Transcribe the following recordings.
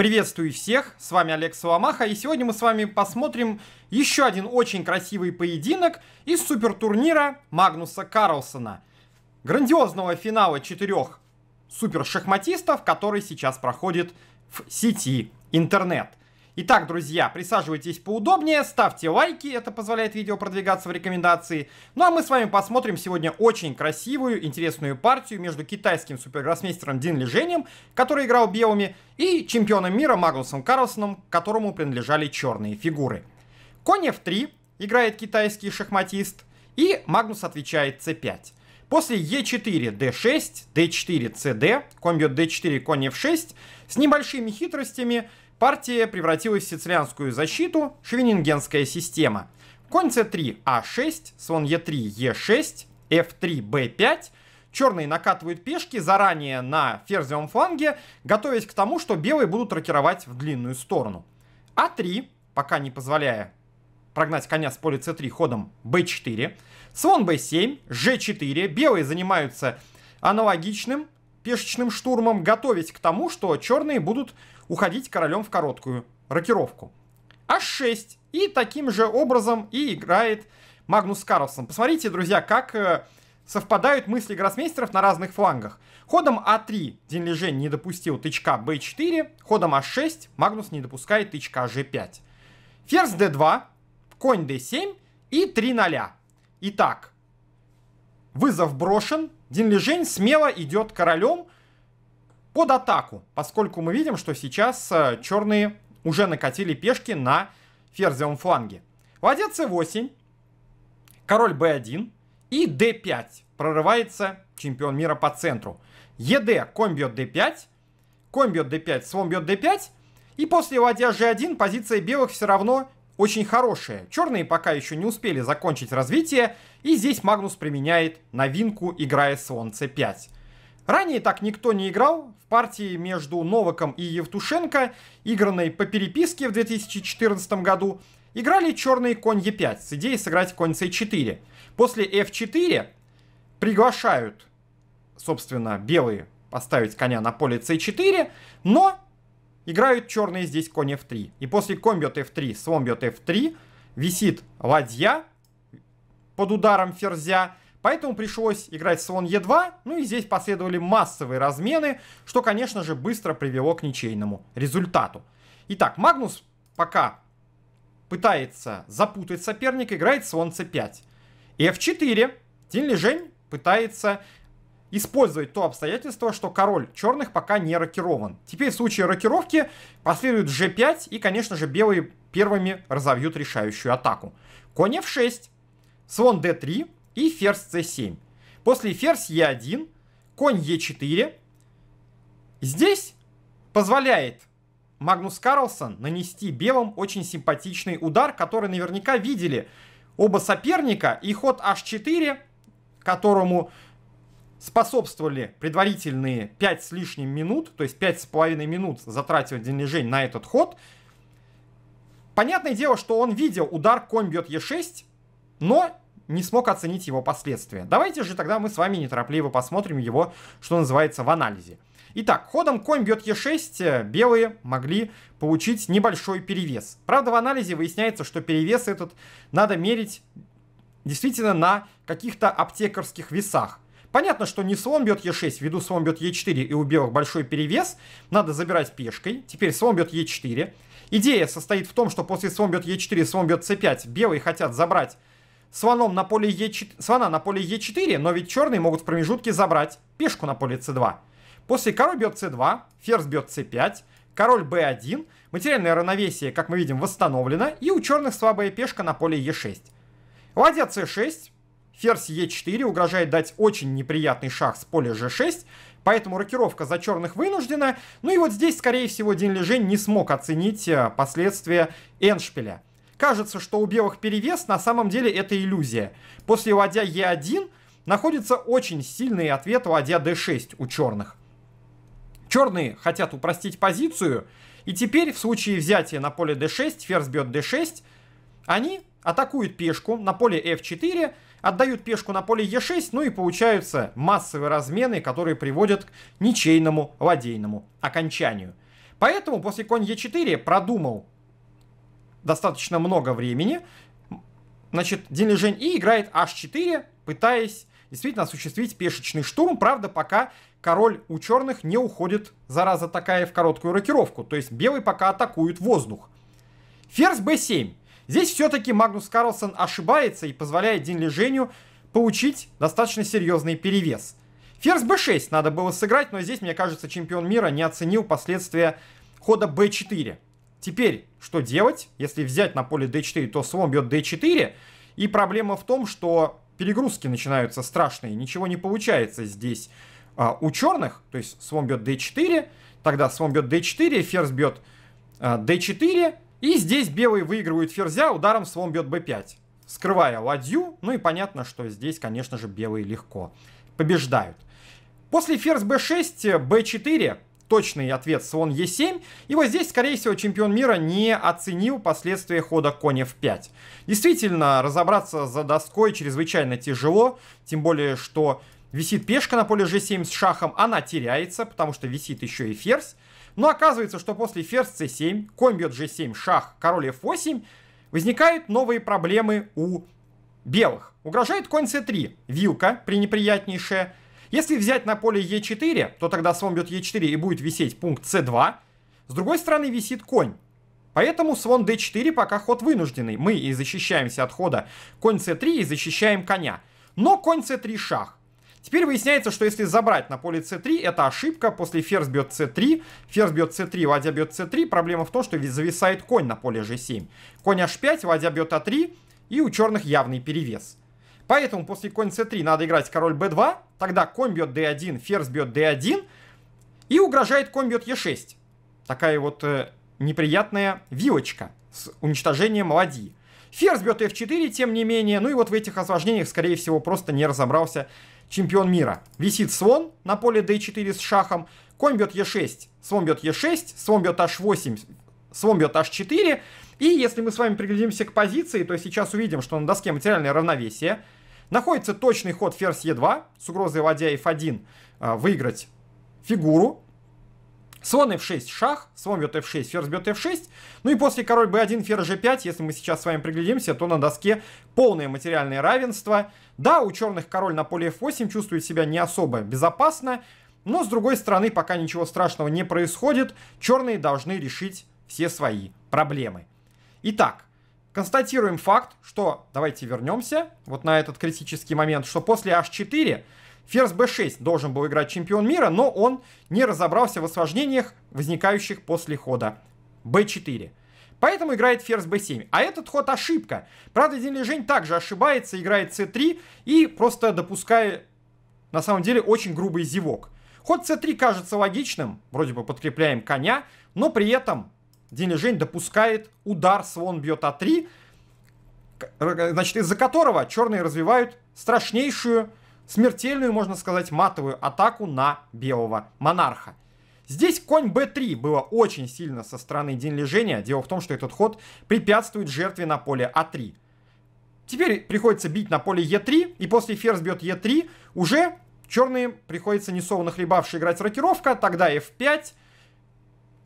Приветствую всех, с вами Олег Соломаха, и сегодня мы с вами посмотрим еще один очень красивый поединок из супертурнира Магнуса Карлсона. Грандиозного финала четырех супершахматистов, который сейчас проходит в сети интернет. Итак, друзья, присаживайтесь поудобнее, ставьте лайки, это позволяет видео продвигаться в рекомендации. Ну а мы с вами посмотрим сегодня очень красивую, интересную партию между китайским супергроссмейстером Дин Лежением, который играл белыми, и чемпионом мира Магнусом Карлсоном, которому принадлежали черные фигуры. Конь f3 играет китайский шахматист, и Магнус отвечает c5. После e4, d6, d4, cd, конь бьет d4, конь f6, с небольшими хитростями партия превратилась в сицилианскую защиту, швенингенская система. Конь c3, а6, слон e3, e6, f3, b5. Черные накатывают пешки заранее на ферзевом фланге, готовясь к тому, что белые будут рокировать в длинную сторону. а3, пока не позволяя прогнать коня с поля c3 ходом b4. Слон b7, g4. Белые занимаются аналогичным пешечным штурмом, готовясь к тому, что черные будут уходить королем в короткую рокировку. H6. А и таким же образом и играет Магнус Карлсон. Посмотрите, друзья, как э, совпадают мысли гроссмейстеров на разных флангах. Ходом А3 Дин Динлижень не допустил тычка Б4, ходом А6 Магнус не допускает тычка Ж5. Ферзь d 2 конь d 7 и 3 0. Итак, вызов брошен, Дин Динлижень смело идет королем, под атаку, поскольку мы видим, что сейчас э, черные уже накатили пешки на ферзевом фланге. Ладья c8, король b1 и d5. Прорывается чемпион мира по центру. ед, конь бьет d5, конь бьет d5, слон бьет d5. И после ладья g1 позиция белых все равно очень хорошая. Черные пока еще не успели закончить развитие, и здесь Магнус применяет новинку, играя слон c5. Ранее так никто не играл. В партии между Новаком и Евтушенко, игранной по переписке в 2014 году, играли черный конь Е5 с идеей сыграть конь С4. После F4 приглашают, собственно, белые поставить коня на поле c4, но играют черные здесь конь f3. И после конь бьет f3, слон бьет f3, висит ладья под ударом ферзя, Поэтому пришлось играть слон Е2, ну и здесь последовали массовые размены, что, конечно же, быстро привело к ничейному результату. Итак, Магнус пока пытается запутать соперника, играет слон c5. И f4. Тин Лежень пытается использовать то обстоятельство, что король черных пока не рокирован. Теперь в случае рокировки последует g5, и, конечно же, белые первыми разовьют решающую атаку. Конь f6, слон d3, и ферзь c7. После ферзь e1, конь e4. Здесь позволяет Магнус Карлсон нанести белым очень симпатичный удар, который наверняка видели оба соперника. И ход h4, которому способствовали предварительные 5 с лишним минут, то есть 5,5 минут затратил День на этот ход. Понятное дело, что он видел удар конь бьет e6, но не смог оценить его последствия. Давайте же тогда мы с вами неторопливо посмотрим его, что называется, в анализе. Итак, ходом конь бьет Е6, э, белые могли получить небольшой перевес. Правда, в анализе выясняется, что перевес этот надо мерить действительно на каких-то аптекарских весах. Понятно, что не слон бьет Е6, ввиду слон бьет Е4 и у белых большой перевес. Надо забирать пешкой. Теперь слон бьет Е4. Идея состоит в том, что после слон бьет Е4, слон бьет С5, белые хотят забрать слоном на поле Е4, слона на поле Е4, но ведь черные могут в промежутке забрать пешку на поле С2. После король бьет С2, ферзь бьет С5, король b1, материальное равновесие, как мы видим, восстановлено, и у черных слабая пешка на поле е 6 Ладья c6, ферзь е 4 угрожает дать очень неприятный шаг с поля g6, поэтому рокировка за черных вынуждена, ну и вот здесь, скорее всего, Дин Лежень не смог оценить э, последствия эншпиля. Кажется, что у белых перевес, на самом деле это иллюзия. После ладья Е1 находится очень сильный ответ ладья d6 у черных. Черные хотят упростить позицию, и теперь в случае взятия на поле d6, ферзь бьет d6, они атакуют пешку на поле f4, отдают пешку на поле e6, ну и получаются массовые размены, которые приводят к ничейному ладейному окончанию. Поэтому после конь e4 продумал достаточно много времени. Значит, Дин Динлижень И играет h4, пытаясь действительно осуществить пешечный штурм. Правда, пока король у черных не уходит, зараза такая, в короткую рокировку. То есть белый пока атакует воздух. Ферзь b7. Здесь все-таки Магнус Карлсон ошибается и позволяет Дин Динлиженю получить достаточно серьезный перевес. Ферзь b6 надо было сыграть, но здесь, мне кажется, чемпион мира не оценил последствия хода b4. Теперь что делать? Если взять на поле d4, то слон бьет d4. И проблема в том, что перегрузки начинаются страшные. Ничего не получается здесь а, у черных. То есть слон бьет d4, тогда слон бьет d4, ферзь бьет а, d4. И здесь белые выигрывают ферзя ударом слон бьет b5. Скрывая ладью. Ну и понятно, что здесь, конечно же, белые легко побеждают. После ферзь b6, b4 точный ответ слон Е7. И вот здесь, скорее всего, чемпион мира не оценил последствия хода коня в 5. Действительно, разобраться за доской чрезвычайно тяжело, тем более, что висит пешка на поле G7 с шахом, она теряется, потому что висит еще и ферзь. Но оказывается, что после ферзь c7, конь бьет g7, шах, король f8, возникают новые проблемы у белых. Угрожает конь c3, вилка пренеприятнейшая, если взять на поле Е4, то тогда слон бьет Е4 и будет висеть пункт С2. С другой стороны висит конь. Поэтому слон d4 пока ход вынужденный. Мы и защищаемся от хода конь c3 и защищаем коня. Но конь c3 шах. Теперь выясняется, что если забрать на поле c3, это ошибка. После ферзь бьет c3, ферзь бьет c3, ладья бьет c3. Проблема в том, что зависает конь на поле g7. Конь h5, ладья бьет a3, а и у черных явный перевес. Поэтому после конь c3 надо играть король b2, тогда конь бьет d1, ферзь бьет d1, и угрожает конь бьет e6. Такая вот э, неприятная вилочка с уничтожением ладьи. Ферзь бьет f4, тем не менее, ну и вот в этих осложнениях, скорее всего, просто не разобрался чемпион мира. Висит слон на поле d4 с шахом, конь бьет e6, слон бьет e6, слон бьет h8, слон бьет h4, и если мы с вами приглядимся к позиции, то сейчас увидим, что на доске материальное равновесие – Находится точный ход ферзь Е2 с угрозой ладья F1 а, выиграть фигуру. Слон f6, шах, слон бьет f6, ферзь бьет f6. Ну и после король b1, ферзь g5, если мы сейчас с вами приглядимся, то на доске полное материальное равенство. Да, у черных король на поле f8 чувствует себя не особо безопасно, но с другой стороны пока ничего страшного не происходит, черные должны решить все свои проблемы. Итак, Констатируем факт, что, давайте вернемся вот на этот критический момент, что после h4 ферзь b6 должен был играть чемпион мира, но он не разобрался в осложнениях, возникающих после хода b4. Поэтому играет ферзь b7. А этот ход ошибка. Правда, Дин Жень также ошибается, играет c3 и просто допуская, на самом деле, очень грубый зевок. Ход c3 кажется логичным, вроде бы подкрепляем коня, но при этом День Жень допускает удар, свон бьет А3, э, значит, из-за которого черные развивают страшнейшую, смертельную, можно сказать, матовую атаку на белого монарха. Здесь конь b3 было очень сильно со стороны день лежения. Дело в том, что этот ход препятствует жертве на поле а 3 Теперь приходится бить на поле e3, и после ферзь бьет e3 уже черные приходится несованно хлебавши играть рокировка, тогда f5,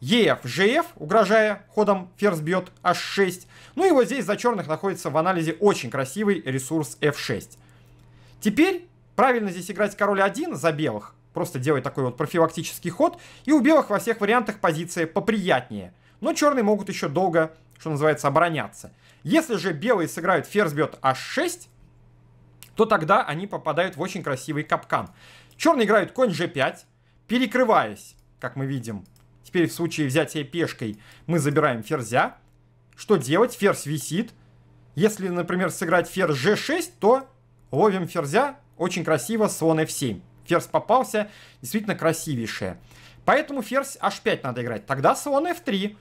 ЕФ, ЖФ, угрожая ходом, ферзь бьет h6. Ну и вот здесь за черных находится в анализе очень красивый ресурс f6. Теперь правильно здесь играть король 1 за белых, просто делать такой вот профилактический ход, и у белых во всех вариантах позиция поприятнее. Но черные могут еще долго, что называется, обороняться. Если же белые сыграют ферзь бьет h6, то тогда они попадают в очень красивый капкан. Черные играют конь g5, перекрываясь, как мы видим, Теперь в случае взятия пешкой мы забираем ферзя. Что делать? Ферзь висит. Если, например, сыграть ферзь g6, то ловим ферзя. Очень красиво, слон f7. Ферзь попался, действительно красивейшее. Поэтому ферзь h5 надо играть. Тогда слон f3.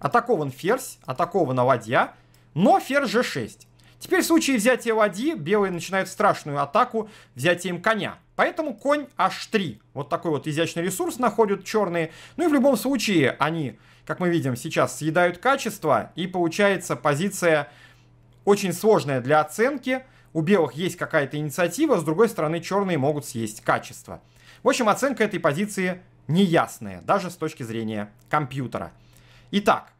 Атакован ферзь, атакована ладья, но ферзь g6. Теперь в случае взятия ладьи белые начинают страшную атаку взятием коня. Поэтому конь h3. Вот такой вот изящный ресурс находят черные. Ну и в любом случае они, как мы видим, сейчас съедают качество. И получается позиция очень сложная для оценки. У белых есть какая-то инициатива, с другой стороны черные могут съесть качество. В общем, оценка этой позиции неясная, даже с точки зрения компьютера. Итак,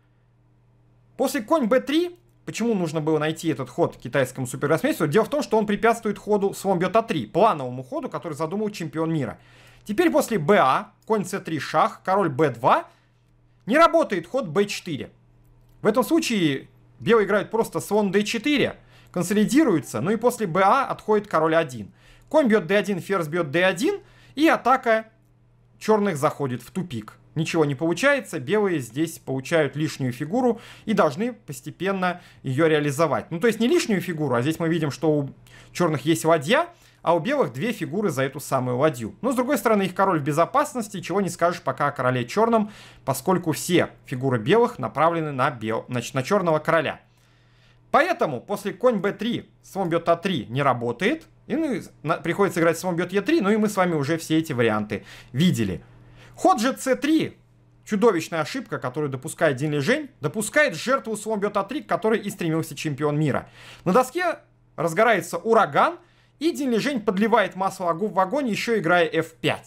после конь b3 Почему нужно было найти этот ход китайскому суперрасмейстеру? Дело в том, что он препятствует ходу слон бьет А3, плановому ходу, который задумал чемпион мира. Теперь после БА, конь С3 шах, король Б2, не работает ход Б4. В этом случае белый играет просто слон д 4 консолидируется, ну и после ба отходит король 1. Конь бьет d1, ферзь бьет d1, и атака черных заходит в тупик ничего не получается, белые здесь получают лишнюю фигуру и должны постепенно ее реализовать. Ну, то есть не лишнюю фигуру, а здесь мы видим, что у черных есть ладья, а у белых две фигуры за эту самую ладью. Но, с другой стороны, их король в безопасности, чего не скажешь пока о короле черном, поскольку все фигуры белых направлены на, бел... значит на черного короля. Поэтому после конь b3, слон бьет a3 не работает, и ну, приходится играть слон бьет e3, ну и мы с вами уже все эти варианты видели. Ход же c3, чудовищная ошибка, которую допускает Дин Лежень, допускает жертву слон бьет а3, к которой и стремился чемпион мира. На доске разгорается ураган, и Дин Лежень подливает масло в огонь, еще играя f5.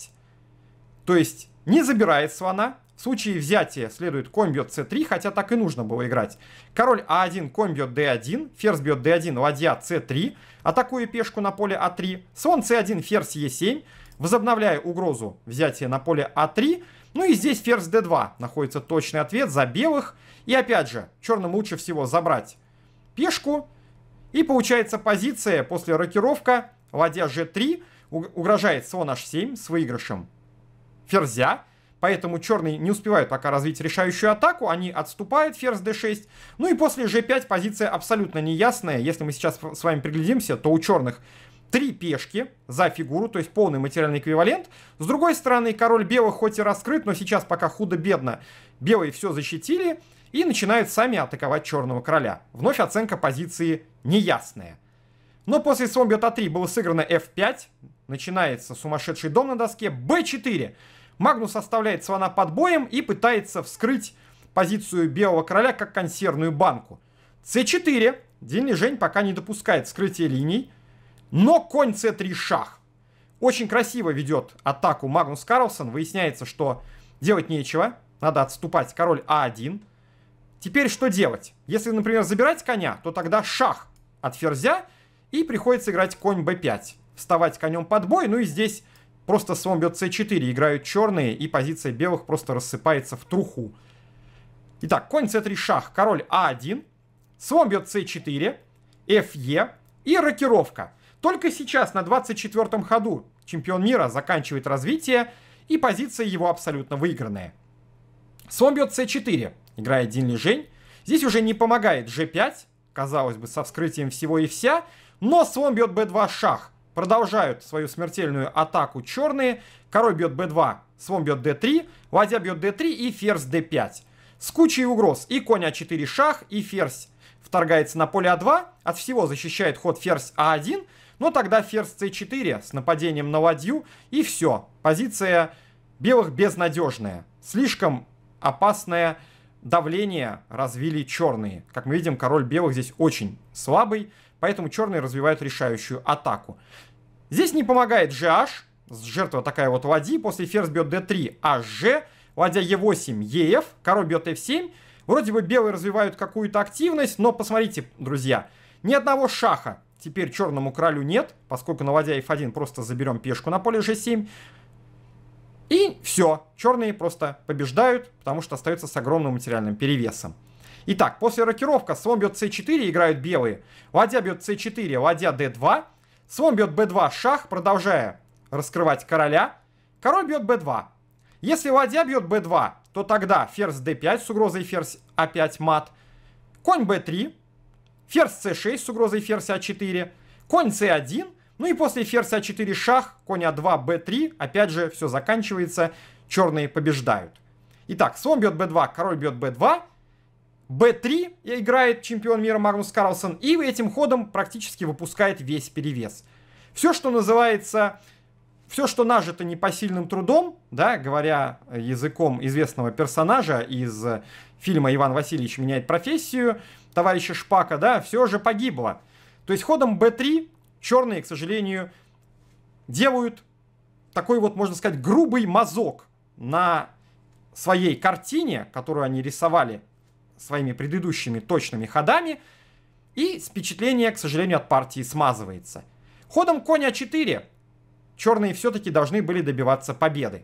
То есть не забирает слона, в случае взятия следует конь бьет c3, хотя так и нужно было играть. Король а1, конь бьет d1, ферзь бьет d1, ладья c3, атакуя пешку на поле а3, слон c1, ферзь e7, возобновляя угрозу взятия на поле А3. Ну и здесь ферзь d2 находится точный ответ за белых. И опять же, черным лучше всего забрать пешку. И получается позиция после рокировка ладья g3 угрожает слон h7 с выигрышем ферзя. Поэтому черные не успевают пока развить решающую атаку, они отступают, ферзь d6. Ну и после g5 позиция абсолютно неясная. Если мы сейчас с вами приглядимся, то у черных три пешки за фигуру, то есть полный материальный эквивалент. С другой стороны, король белых хоть и раскрыт, но сейчас пока худо-бедно белые все защитили и начинают сами атаковать черного короля. Вновь оценка позиции неясная. Но после слон бьет А3 было сыграно F5, начинается сумасшедший дом на доске, B4. Магнус оставляет слона под боем и пытается вскрыть позицию белого короля как консервную банку. c4. Дин Жень пока не допускает вскрытия линий. Но конь c3 шах. Очень красиво ведет атаку Магнус Карлсон. Выясняется, что делать нечего. Надо отступать. Король а1. Теперь что делать? Если, например, забирать коня, то тогда шах от ферзя. И приходится играть конь b5. Вставать конем под бой. Ну и здесь просто слон бьет c4. Играют черные. И позиция белых просто рассыпается в труху. Итак, конь c3 шах. Король а1. Слон бьет c4. fe. И рокировка. Только сейчас, на 24-м ходу, чемпион мира заканчивает развитие, и позиция его абсолютно выигранная. Слон бьет c4, играет Дин Лежень. Здесь уже не помогает g5, казалось бы, со вскрытием всего и вся, но слон бьет b2 шах. Продолжают свою смертельную атаку черные. Король бьет b2, слон бьет d3, ладья бьет d3 и ферзь d5. С кучей угроз и конь а4 шах, и ферзь вторгается на поле а2, от всего защищает ход ферзь а1, но ну, тогда ферзь c4 с нападением на ладью, и все. Позиция белых безнадежная. Слишком опасное давление развили черные. Как мы видим, король белых здесь очень слабый, поэтому черные развивают решающую атаку. Здесь не помогает GH, жертва такая вот ладьи, после ферзь бьет d3, hg, ладья e8, ef, король бьет f7. Вроде бы белые развивают какую-то активность, но посмотрите, друзья, ни одного шаха Теперь черному королю нет, поскольку на ладья f1 просто заберем пешку на поле g7. И все, черные просто побеждают, потому что остаются с огромным материальным перевесом. Итак, после рокировка слон бьет c4, играют белые. Ладья бьет c4, ладья d2. Слон бьет b2, шах, продолжая раскрывать короля. Король бьет b2. Если ладья бьет b2, то тогда ферзь d5 с угрозой ферзь a5 а мат. Конь b3, ферзь c6 с угрозой ферзь а4, конь c1, ну и после ферзь а4 шах, конь а2, b3, опять же, все заканчивается, черные побеждают. Итак, слон бьет b2, король бьет b2, b3 играет чемпион мира Магнус Карлсон, и этим ходом практически выпускает весь перевес. Все, что называется, все, что нажито непосильным трудом, да, говоря языком известного персонажа из фильма «Иван Васильевич меняет профессию», товарища Шпака, да, все же погибло. То есть ходом b3 черные, к сожалению, делают такой вот, можно сказать, грубый мазок на своей картине, которую они рисовали своими предыдущими точными ходами, и впечатление, к сожалению, от партии смазывается. Ходом коня 4 черные все-таки должны были добиваться победы.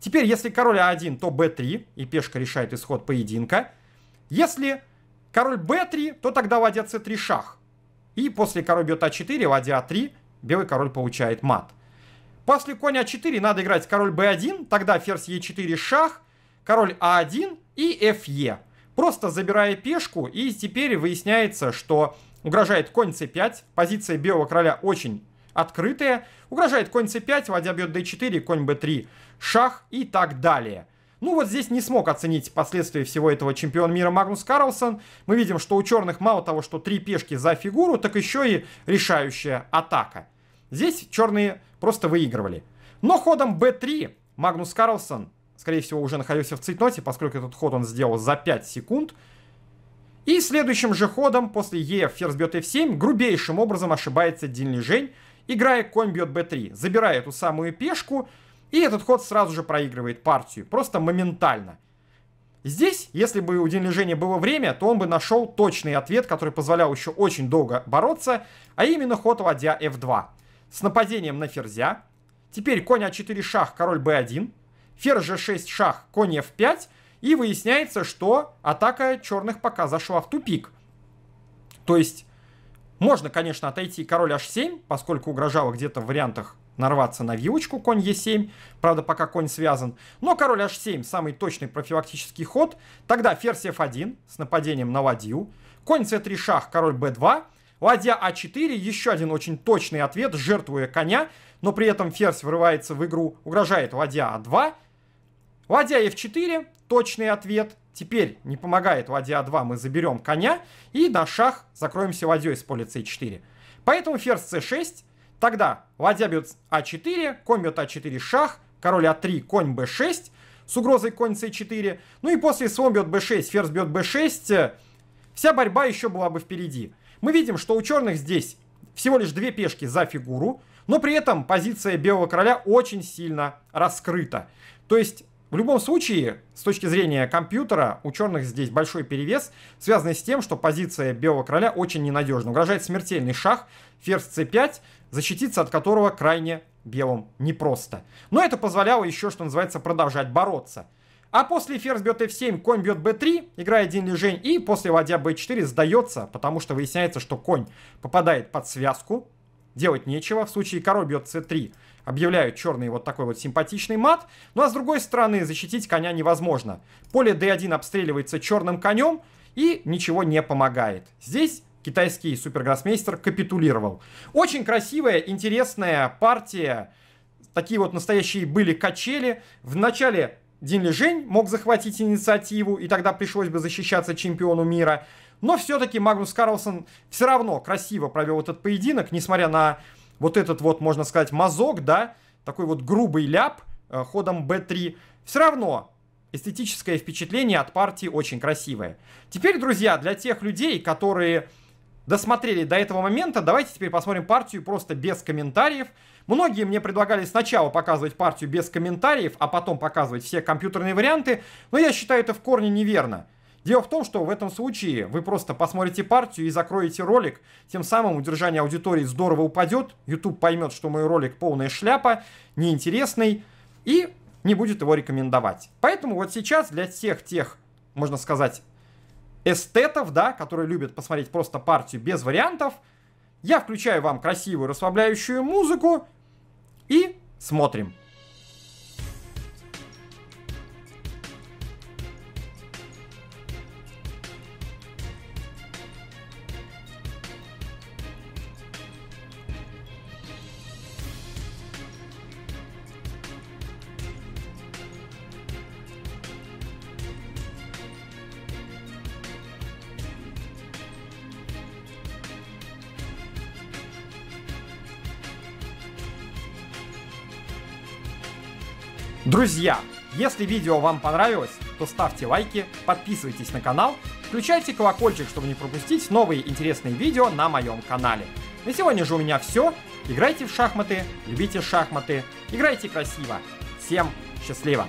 Теперь, если король А1, то b3, и пешка решает исход поединка. Если король b3, то тогда ладья c3 шах. И после король бьет а4, ладья а3, белый король получает мат. После коня а4 надо играть король b1, тогда ферзь e4 шах, король а1 и fe. Просто забирая пешку, и теперь выясняется, что угрожает конь c5, позиция белого короля очень открытая, угрожает конь c5, ладья бьет d4, конь b3, шах и так далее. Ну вот здесь не смог оценить последствия всего этого чемпион мира Магнус Карлсон. Мы видим, что у черных мало того, что три пешки за фигуру, так еще и решающая атака. Здесь черные просто выигрывали. Но ходом b3 Магнус Карлсон, скорее всего, уже находился в цейтноте, поскольку этот ход он сделал за 5 секунд. И следующим же ходом после e ферзь бьет f7 грубейшим образом ошибается Дин Лежень, играя конь бьет b3, забирая эту самую пешку, и этот ход сразу же проигрывает партию, просто моментально. Здесь, если бы у День Лежения было время, то он бы нашел точный ответ, который позволял еще очень долго бороться, а именно ход ладья f2. С нападением на ферзя. Теперь конь а4 шах, король b1. Ферзь g6 шах, конь f5. И выясняется, что атака черных пока зашла в тупик. То есть, можно, конечно, отойти король h7, поскольку угрожало где-то в вариантах нарваться на вилочку конь Е7, правда пока конь связан, но король H7 самый точный профилактический ход, тогда ферзь F1 с нападением на ладью, конь C3 шах, король B2, ладья А4, еще один очень точный ответ, жертвуя коня, но при этом ферзь вырывается в игру, угрожает ладья А2, ладья F4, точный ответ, Теперь не помогает ладья 2, а мы заберем коня и на шах закроемся ладьей с поля c4. Поэтому ферзь c6, Тогда ладья бьет а4, конь бьет а4 шах, король а3, конь б 6 с угрозой конь с 4 Ну и после слон бьет b6, ферзь бьет b6. Э, вся борьба еще была бы впереди. Мы видим, что у черных здесь всего лишь две пешки за фигуру, но при этом позиция белого короля очень сильно раскрыта. То есть в любом случае, с точки зрения компьютера, у черных здесь большой перевес, связанный с тем, что позиция белого короля очень ненадежна. Угрожает смертельный шах, ферзь c5, защититься от которого крайне белым непросто. Но это позволяло еще, что называется, продолжать бороться. А после ферзь бьет f7, конь бьет b3, игра один лежень, и после ладья b4 сдается, потому что выясняется, что конь попадает под связку, делать нечего. В случае король бьет c3, объявляют черный вот такой вот симпатичный мат. Ну а с другой стороны, защитить коня невозможно. Поле d1 обстреливается черным конем и ничего не помогает. Здесь китайский супергроссмейстер капитулировал. Очень красивая, интересная партия. Такие вот настоящие были качели. В начале Дин Лежень мог захватить инициативу, и тогда пришлось бы защищаться чемпиону мира. Но все-таки Магнус Карлсон все равно красиво провел этот поединок, несмотря на вот этот вот, можно сказать, мазок, да, такой вот грубый ляп э, ходом b3, все равно эстетическое впечатление от партии очень красивое. Теперь, друзья, для тех людей, которые досмотрели до этого момента, давайте теперь посмотрим партию просто без комментариев. Многие мне предлагали сначала показывать партию без комментариев, а потом показывать все компьютерные варианты, но я считаю это в корне неверно. Дело в том, что в этом случае вы просто посмотрите партию и закроете ролик, тем самым удержание аудитории здорово упадет, YouTube поймет, что мой ролик полная шляпа, неинтересный, и не будет его рекомендовать. Поэтому вот сейчас для всех тех, можно сказать, эстетов, да, которые любят посмотреть просто партию без вариантов, я включаю вам красивую расслабляющую музыку и смотрим. Друзья, если видео вам понравилось, то ставьте лайки, подписывайтесь на канал, включайте колокольчик, чтобы не пропустить новые интересные видео на моем канале. На сегодня же у меня все. Играйте в шахматы, любите шахматы, играйте красиво. Всем счастливо!